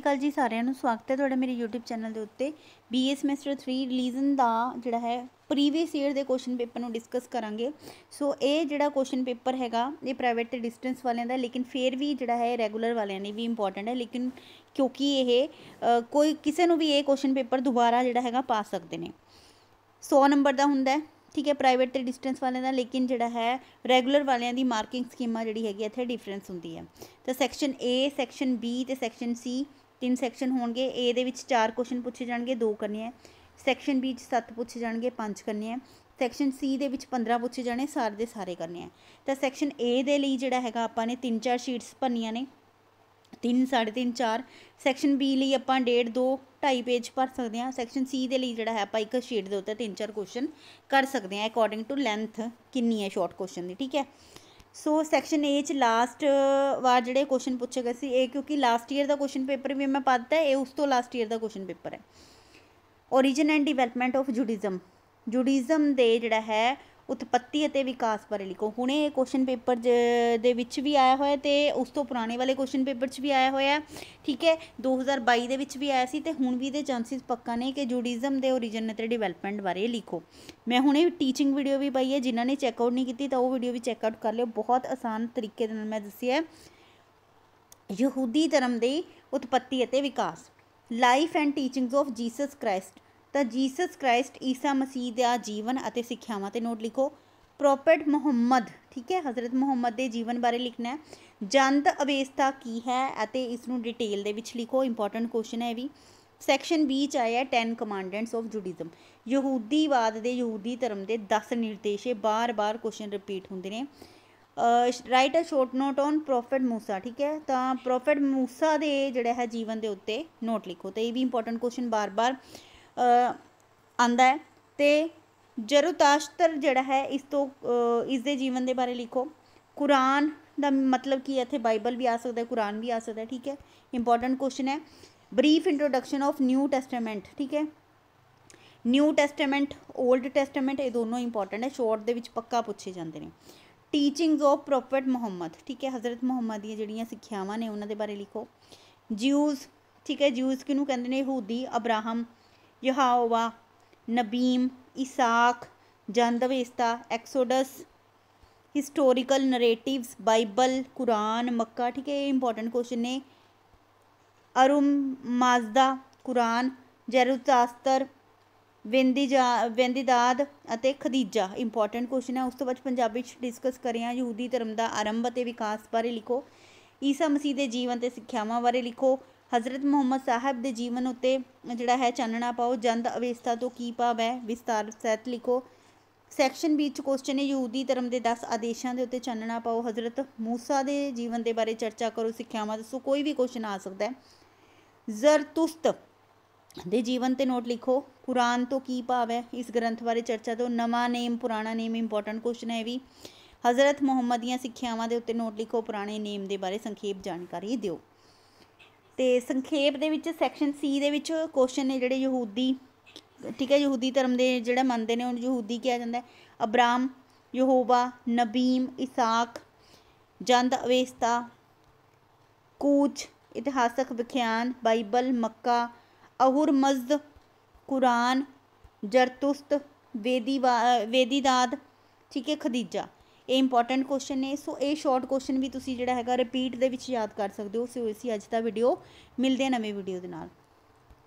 ਸਤਿਕਾਲ ਜੀ ਸਾਰਿਆਂ ਨੂੰ ਸਵਾਗਤ ਹੈ ਤੁਹਾਡਾ ਮੇਰੇ YouTube ਚੈਨਲ ਦੇ ਉੱਤੇ BA ਸਮੈਸਟਰ 3 ਰਿਲੀਜਨ ਦਾ ਜਿਹੜਾ ਹੈ ਪ੍ਰੀਵੀਅਸ ਈਅਰ ਦੇ ਕੁਐਸਚਨ ਪੇਪਰ ਨੂੰ ਡਿਸਕਸ ਕਰਾਂਗੇ ਸੋ ਇਹ ਜਿਹੜਾ ਕੁਐਸਚਨ ਪੇਪਰ ਹੈਗਾ ਇਹ ਪ੍ਰਾਈਵੇਟ ਤੇ ਡਿਸਟੈਂਸ ਵਾਲਿਆਂ ਦਾ ਲੇਕਿਨ ਫੇਰ ਵੀ ਜਿਹੜਾ ਹੈ ਰੈਗੂਲਰ ਵਾਲਿਆਂ ਲਈ ਵੀ ਇੰਪੋਰਟੈਂਟ ਹੈ ਲੇਕਿਨ ਕਿਉਂਕਿ ਇਹ ਕੋਈ ਕਿਸੇ ਨੂੰ ਵੀ ਇਹ ਕੁਐਸਚਨ ਪੇਪਰ ਦੁਬਾਰਾ ਜਿਹੜਾ ਹੈਗਾ ਪਾ ਸਕਦੇ ਨੇ 100 ਨੰਬਰ ਦਾ ਹੁੰਦਾ ਹੈ ਠੀਕ ਹੈ ਪ੍ਰਾਈਵੇਟ ਤੇ ਡਿਸਟੈਂਸ ਵਾਲਿਆਂ ਦਾ ਲੇਕਿਨ ਜਿਹੜਾ ਹੈ ਰੈਗੂਲਰ ਵਾਲਿਆਂ ਦੀ ਮਾਰਕਿੰਗ ਸਕੀਮਾ ਜਿਹੜੀ ਹੈਗੀ ਇੱਥੇ ਡਿਫਰੈਂਸ ਹੁੰਦੀ ਹੈ ਤਾਂ ਸੈਕਸ਼ਨ A ਸੈਕਸ਼ਨ B ਤੇ ਸੈਕਸ਼ਨ C ਤਿੰਨ ਸੈਕਸ਼ਨ ਹੋਣਗੇ ਏ ਦੇ ਵਿੱਚ ਚਾਰ ਕੁਐਸਚਨ ਪੁੱਛੇ ਜਾਣਗੇ ਦੋ ਕਰਨੇ ਆ ਸੈਕਸ਼ਨ ਬੀ 'ਚ ਸੱਤ ਪੁੱਛੇ ਜਾਣਗੇ ਪੰਜ ਕਰਨੇ ਆ ਸੈਕਸ਼ਨ ਸੀ ਦੇ ਵਿੱਚ 15 ਪੁੱਛੇ ਜਾਣੇ ਸਾਰੇ ਦੇ ਸਾਰੇ ਕਰਨੇ ਆ ਤਾਂ ਸੈਕਸ਼ਨ ਏ ਦੇ ਲਈ ਜਿਹੜਾ ਹੈਗਾ ਆਪਾਂ ਨੇ ਤਿੰਨ ਚਾਰ ਸ਼ੀਟਸ ਭਰਨੀਆਂ ਨੇ 3 3.5 4 ਸੈਕਸ਼ਨ ਬੀ ਲਈ ਆਪਾਂ 1.5 2 2.5 ਪੇਜ ਭਰ ਸਕਦੇ ਹਾਂ ਸੈਕਸ਼ਨ ਸੀ ਦੇ ਲਈ ਜਿਹੜਾ ਹੈ ਆਪਾਂ ਇੱਕ ਸ਼ੀਟ ਦੇ ਉੱਤੇ 3-4 ਕੁਐਸਚਨ ਕਰ ਸਕਦੇ ਹਾਂ ਅਕੋਰਡਿੰਗ ਟੂ ਲੈਂਥ ਕਿੰਨੀ ਹੈ ਸ਼ਾਰਟ ਕੁਐਸਚਨ ਦੀ ਠੀਕ ਹੈ ਸੋ ਸੈਕਸ਼ਨ ਏ ਚ ਲਾਸਟ ਵਾਰ ਜਿਹੜੇ ਕੁਐਸਚਨ ਪੁੱਛੇ ਗਏ ਸੀ ਇਹ ਕਿਉਂਕਿ ਲਾਸਟ ਈਅਰ ਦਾ ਕੁਐਸਚਨ ਪੇਪਰ ਵੀ ਮੈਂ ਪਾਤਾ ਹੈ ਇਹ ਉਸ ਤੋਂ ਲਾਸਟ ਈਅਰ ਦਾ ਕੁਐਸਚਨ ਪੇਪਰ ਹੈ origin and development of judaism judaism ਦੇ ਜਿਹੜਾ ਹੈ ਉਤਪਤੀ ਅਤੇ ਵਿਕਾਸ ਬਾਰੇ ਲਿਖੋ ਹੁਣੇ ਇਹ ਕੁਐਸਚਨ ਪੇਪਰ ਦੇ ਵਿੱਚ ਵੀ ਆਇਆ ਹੋਇਆ ਤੇ ਉਸ ਤੋਂ ਪੁਰਾਣੇ ਵਾਲੇ ਕੁਐਸਚਨ ਪੇਪਰ 'ਚ ਵੀ ਆਇਆ ਹੋਇਆ ਠੀਕ ਹੈ 2022 ਦੇ ਵਿੱਚ ਵੀ ਆਇਆ ਸੀ ਤੇ ਹੁਣ ਵੀ ਦੇ ਚਾਂਸਸ ਪੱਕਾ ਨੇ ਕਿ ਜੂਡੀਜ਼ਮ ਦੇ origin ਅਤੇ ਡਿਵੈਲਪਮੈਂਟ ਬਾਰੇ ਲਿਖੋ ਮੈਂ ਹੁਣੇ ਟੀਚਿੰਗ ਵੀਡੀਓ ਵੀ ਪਾਈ ਹੈ ਜਿਨ੍ਹਾਂ ਨੇ ਚੈੱਕ ਆਊਟ ਨਹੀਂ ਕੀਤੀ ਤਾਂ ਉਹ ਵੀਡੀਓ ਵੀ ਚੈੱਕ ਆਊਟ ਕਰ ਲਿਓ ਬਹੁਤ ਆਸਾਨ ਤਰੀਕੇ ਦੇ ਨਾਲ ਮੈਂ ਦੱਸੀ ਹੈ ਯਹੂਦੀ ਧਰਮ ਦੀ ਉਤਪਤੀ ਅਤੇ ਵਿਕਾਸ life and teachings of Jesus Christ ਤਾਂ ਜੀਸਸ ਕ੍ਰਾਈਸਟ ਈਸਾ ਮਸੀਹ ਦਾ ਜੀਵਨ ਅਤੇ ਸਿੱਖਿਆਵਾਂ ਤੇ ਨੋਟ ਲਿਖੋ ਪ੍ਰੋਪਰਟ ਮੁਹੰਮਦ ਠੀਕ ਹੈ ਹਜ਼ਰਤ ਮੁਹੰਮਦ ਦੇ ਜੀਵਨ ਬਾਰੇ ਲਿਖਣਾ ਹੈ ਜੰਦ ਅਵੇਸਤਾ ਕੀ ਹੈ ਅਤੇ ਇਸ ਨੂੰ ਡਿਟੇਲ ਦੇ ਵਿੱਚ ਲਿਖੋ ਇੰਪੋਰਟੈਂਟ ਕੁਐਸਚਨ ਹੈ ਵੀ ਸੈਕਸ਼ਨ B ਚ ਆਇਆ 10 ਕਮਾਂਡਮੈਂਟਸ ਆਫ ਜੁਡੀਜ਼ਮ ਯਹੂਦੀਵਾਦ ਦੇ ਯਹੂਦੀ ਧਰਮ ਦੇ 10 ਨਿਰਦੇਸ਼ ਬਾਰ-ਬਾਰ ਕੁਐਸਚਨ ਰਿਪੀਟ ਹੁੰਦੇ ਨੇ write a short note on prophet ਮੂਸਾ ਠੀਕ ਹੈ ਤਾਂ ਪ੍ਰੋਫਿਟ ਮੂਸਾ ਦੇ ਜਿਹੜਾ ਹੈ ਜੀਵਨ ਦੇ ਉੱਤੇ ਨੋਟ ਲਿਖੋ ਤੇ ਇਹ ਵੀ ਇੰਪੋਰਟੈਂਟ ਕੁਐਸਚਨ ਬਾਰ-ਬਾਰ ਆਂਦਾ ਹੈ ਤੇ ਜਰੂਤਾਸ਼ਤਰ ਜਿਹੜਾ ਹੈ ਇਸ ਤੋਂ ਇਸ ਦੇ ਜੀਵਨ ਦੇ ਬਾਰੇ ਲਿਖੋ ਕੁਰਾਨ ਦਾ ਮਤਲਬ ਕੀ ਹੈ ਇੱਥੇ ਬਾਈਬਲ ਵੀ ਆ ਸਕਦਾ ਹੈ ਕੁਰਾਨ ਵੀ ਆ ਸਕਦਾ ਹੈ ਠੀਕ ਹੈ ਇੰਪੋਰਟੈਂਟ ਕੁਐਸਚਨ ਹੈ brief introduction of New Testament ਠੀਕ ਹੈ ਨਿਊ ਟੈਸਟਾਮੈਂਟ 올ਡ ਟੈਸਟਾਮੈਂਟ ਇਹ ਦੋਨੋਂ ਇੰਪੋਰਟੈਂਟ ਹੈ ਸ਼ੋਰਟ ਦੇ ਵਿੱਚ ਪੱਕਾ ਪੁੱਛੇ ਜਾਂਦੇ ਨੇ ਟੀਚਿੰਗਸ ਆਫ ਪ੍ਰੋਫਟ ਮੁਹੰਮਦ ਠੀਕ ਹੈ ਹਜ਼ਰਤ ਮੁਹੰਮਦ ਦੀਆਂ ਜਿਹੜੀਆਂ ਸਿੱਖਿਆਵਾਂ ਨੇ ਉਹਨਾਂ ਦੇ ਬਾਰੇ ਲਿਖੋ ਜਿਊਜ਼ ਠੀਕ ਹੈ ਜਿਊਜ਼ ਕਿਹਨੂੰ ਕਹਿੰਦੇ ਨੇ ਯਹੂਦੀ Abraham Yahweh Nebiim Isaac Zend Avesta Exodus historical narratives Bible Quran Mecca ਠੀਕ ਹੈ ਇਹ ਇੰਪੋਰਟੈਂਟ ਕੁਐਸਚਨ ਨੇ ਅਰੁਮ ਮਾਜ਼ਦਾ ਕੁਰਾਨ ਜੈਰੂਤਾਸਤਰ ਵਿੰਦੀ ਵੈਂਦੀਦਾਦ ਅਤੇ ਖਦੀਜਾ ਇੰਪੋਰਟੈਂਟ ਕੁਐਸਚਨ ਹੈ ਉਸ ਤੋਂ ਬਾਅਦ ਪੰਜਾਬੀ ਵਿੱਚ ਡਿਸਕਸ ਕਰਿਆ ਯਹੂਦੀ ਧਰਮ ਦਾ ਆਰੰਭ ਅਤੇ ਵਿਕਾਸ ਬਾਰੇ ਲਿਖੋ ਈਸਾ ਮਸੀਹ ਦੇ ਜੀਵਨ ਤੇ ਸਿੱਖਿਆਵਾਂ ਬਾਰੇ ਲਿਖੋ ਹਜ਼ਰਤ ਮੁਹੰਮਦ ਸਾਹਿਬ ਦੇ ਜੀਵਨ ਉੱਤੇ ਜਿਹੜਾ ਹੈ ਚਾਨਣਾ ਪਾਓ ਜੰਦ ਅਵੇਸਤਾ ਤੋਂ ਕੀ ਭਾਵ ਹੈ ਵਿਸਤਾਰ ਸਹਿਤ ਲਿਖੋ ਸੈਕਸ਼ਨ ਬੀ ਚ ਕੁਐਸਚਨ ਹੈ ਯਹੂਦੀ ਧਰਮ ਦੇ 10 ਆਦੇਸ਼ਾਂ ਦੇ ਉੱਤੇ ਚਾਨਣਾ ਪਾਓ ਹਜ਼ਰਤ موسی ਦੇ ਜੀਵਨ ਦੇ ਬਾਰੇ ਚਰਚਾ ਕਰੋ ਸਿੱਖਿਆਵਾਂ ਦੱਸੋ ਕੋਈ ਵੀ ਕੁਐਸਚਨ ਆ ਸਕਦਾ ਹੈ ਜ਼ਰਤੁਸਤ ਦੇ ਜੀਵਨ ਤੇ ਨੋਟ ਲਿਖੋ ਕੁਰਾਨ ਤੋਂ ਕੀ ਭਾਵ ਹੈ ਇਸ ਗ੍ਰੰਥ ਬਾਰੇ ਚਰਚਾ ਤੋਂ ਨਵਾਂ ਨੇਮ ਪੁਰਾਣਾ ਨੇਮ ਇੰਪੋਰਟੈਂਟ ਕੁਐਸਚਨ ਹੈ ਵੀ ਹਜ਼ਰਤ ਮੁਹੰਮਦ ਦੀਆਂ ਸਿੱਖਿਆਵਾਂ ਦੇ ਉੱਤੇ ਨੋਟ ਲਿਖੋ ਪੁਰਾਣੇ ਨੇਮ ਦੇ ਬਾਰੇ ਸੰਖੇਪ ਜਾਣਕਾਰੀ ਦਿਓ ਤੇ ਸੰਖੇਪ ਦੇ ਵਿੱਚ ਸੈਕਸ਼ਨ ਸੀ ਦੇ ਵਿੱਚ ਕੁਐਸਚਨ ਨੇ ਜਿਹੜੇ ਯਹੂਦੀ ਠੀਕ ਹੈ ਯਹੂਦੀ ਧਰਮ ਦੇ ਜਿਹੜਾ ਮੰਨਦੇ ਨੇ ਉਹਨੂੰ ਯਹੂਦੀ ਕਿਹਾ ਜਾਂਦਾ ਹੈ ਅਬਰਾਮ ਯਹੋਵਾ ਨਬੀਮ ਇਸਾਕ ਜੰਦ ਅਵੇਸਤਾ ਕੂਚ ਇਤਿਹਾਸਕ ਵਿਖਿਆਨ ਬਾਈਬਲ ਮੱਕਾ ਅਹੁਰ ਮਜ਼ਦ ਕੁਰਾਨ ਜਰਤੁਸਤ ਵੇਦੀ ਵੇਦੀਦਾਦ ਠੀਕ ਹੈ ਖਦੀਜਾ ਇਹ ਇੰਪੋਰਟੈਂਟ ਕੁਐਸਚਨ ਨੇ ਸੋ ਇਹ ਸ਼ਾਰਟ ਕੁਐਸਚਨ ਵੀ ਤੁਸੀਂ ਜਿਹੜਾ ਹੈਗਾ ਰਿਪੀਟ ਦੇ ਵਿੱਚ ਯਾਦ ਕਰ ਸਕਦੇ ਹੋ ਸੋ ਅਸੀਂ ਅੱਜ ਦਾ ਵੀਡੀਓ ਮਿਲਦੇ ਆ ਨਵੇਂ ਵੀਡੀਓ ਦੇ ਨਾਲ